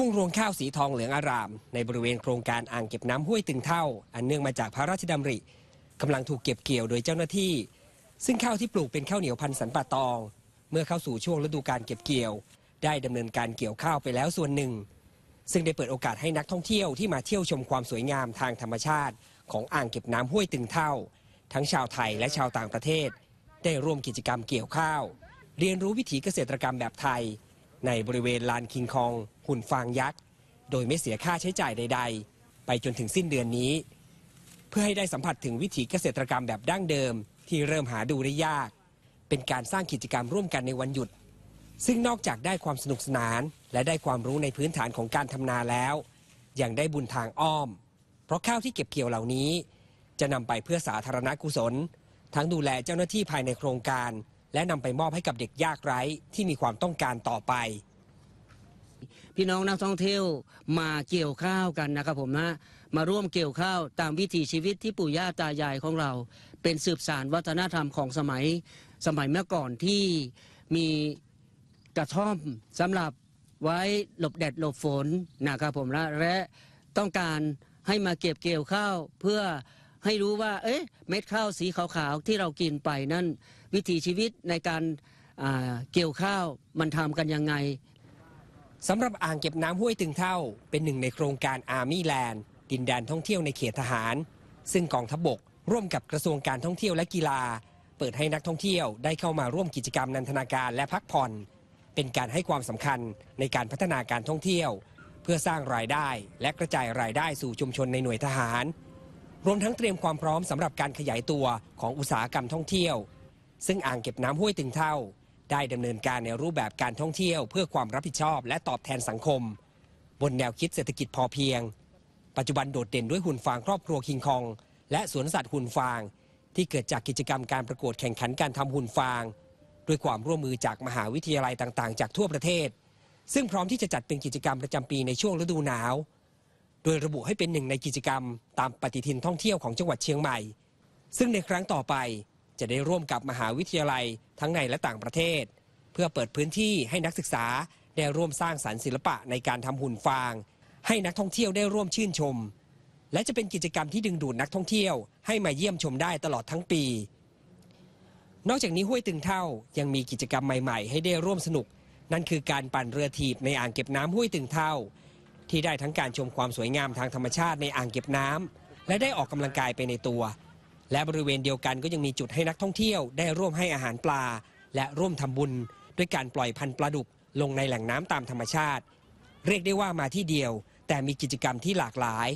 ทุ่งรวงข้าวสีทองเหลืองอาราม ในบริเวณโครงการอ่างเก็บน้ำห้วยตึงเท่าอันเนื่องมาจากพระราชดำริกำลังถูกเก็บเกี่ยวโดยเจ้าหน้าที่ ซึ่งข้าวที่ปลูกเป็นข้าวเหนียวพันธุ์สันป่าตอง เมื่อเข้าสู่ช่วงฤดูการเก็บเกี่ยว ได้ดำเนินการเกี่ยวข้าวไปแล้วส่วนหนึ่ง ซึ่งได้เปิดโอกาสให้นักท่องเที่ยวที่มาเที่ยวชมความสวยงามทางธรรมชาติ ของอ่างเก็บน้ำห้วยตึงเท่า ทั้งชาวไทยและชาวต่างประเทศ ได้ร่วมกิจกรรมเกี่ยวข้าว เรียนรู้วิถีเกษตรกรรมแบบไทยในบริเวณลานคิงคอง หุ่นฟางยักษ์ โดยไม่เสียค่าใช้จ่ายใดๆ ไปจนถึงสิ้นเดือนนี้ เพื่อให้ได้สัมผัสถึงวิถีเกษตรกรรมแบบดั้งเดิม ที่เริ่มหาดูได้ยาก เป็นการสร้างกิจกรรมร่วมกันในวันหยุด ซึ่งนอกจากได้ความสนุกสนาน และได้ความรู้ในพื้นฐานของการทำนาแล้วยังได้บุญทางอ้อม เพราะข้าวที่เก็บเกี่ยวเหล่านี้ จะนำไปเพื่อสาธารณกุศล ทั้งดูแลเจ้าหน้าที่ภายในโครงการและนำไปมอบให้กับเด็กยากไร้ที่มีความต้องการต่อไป พี่น้องนักท่องเที่ยวมาเกี่ยวข้าวกันนะครับผมนะมาร่วมเกี่ยวข้าวตามวิถีชีวิตที่ปู่ย่าตายายของเรา เป็นสืบสารวัฒนธรรมของสมัย สมัยเมื่อก่อนที่มีกระท่อมสำหรับไว้หลบแดดหลบฝนนะครับผมนะและต้องการให้มาเก็บเกี่ยวข้าวเพื่อให้รู้ว่าเอ๊ะเม็ดข้าวสีขาวๆที่เรากินไปนั่นวิถีชีวิตในการเกี่ยวข้าว มันทำกันยังไงสำหรับอ่างเก็บน้ำห้วยตึงเท่า เป็นหนึ่งในโครงการอาร์มี่แลนด์ดินแดนท่องเที่ยวในเขตทหาร ซึ่งกองทัพบบก ร่วมกับกระทรวงการท่องเที่ยวและกีฬา เปิดให้นักท่องเที่ยวได้เข้ามาร่วมกิจกรรมนันทนาการและพักผ่อนเป็นการให้ความสำคัญในการพัฒนาการท่องเที่ยว เพื่อสร้างรายได้และกระจายรายได้สู่ชุมชนในหน่วยทหารรวมทั้งเตรียมความพร้อมสำหรับการขยายตัวของอุตสาหกรรมท่องเที่ยว ซึ่งอ่างเก็บน้ำห้วยตึงเท่า ได้ดำเนินการในรูปแบบการท่องเที่ยว เพื่อความรับผิดชอบและตอบแทนสังคม บนแนวคิดเศรษฐกิจพอเพียง ปัจจุบันโดดเด่นด้วยหุ่นฟางครอบครัวคิงคอง และสวนสัตว์หุ่นฟาง ที่เกิดจากกิจกรรมการประกวดแข่งขันการทำหุ่นฟาง ด้วยความร่วมมือจากมหาวิทยาลัยต่าง ๆ จากทั่วประเทศ ซึ่งพร้อมที่จะจัดเป็นกิจกรรมประจำปีในช่วงฤดูหนาวโดยระบุให้เป็นหนึ่งในกิจกรรม ตามปฏิทินท่องเที่ยวของจังหวัดเชียงใหม่ ซึ่งในครั้งต่อไปจะได้ร่วมกับมหาวิทยาลัยทั้งในและต่างประเทศ เพื่อเปิดพื้นที่ให้นักศึกษาได้ร่วมสร้างสารรค์ศิลปะในการทำหุ่นฟาง ให้นักท่องเที่ยวได้ร่วมชื่นชม และจะเป็นกิจกรรมที่ดึงดูดนักท่องเที่ยว ให้มาเยี่ยมชมได้ตลอดทั้งปี นอกจากนี้ห้วยตึงเท่า ยังมีกิจกรรมใหม่ๆให้ได้ร่วมสนุก นั่นคือการปั่นเรือถีบในอ่างเก็บน้ำห้วยตึงเท่าที่ได้ทั้งการชมความสวยงามทางธรรมชาติในอ่างเก็บน้ำและได้ออกกำลังกายไปในตัว และบริเวณเดียวกันก็ยังมีจุดให้นักท่องเที่ยวได้ร่วมให้อาหารปลา และร่วมทำบุญ ด้วยการปล่อยพันธุ์ปลาดุกลงในแหล่งน้ำตามธรรมชาติ เรียกได้ว่ามาที่เดียว แต่มีกิจกรรมที่หลากหลาย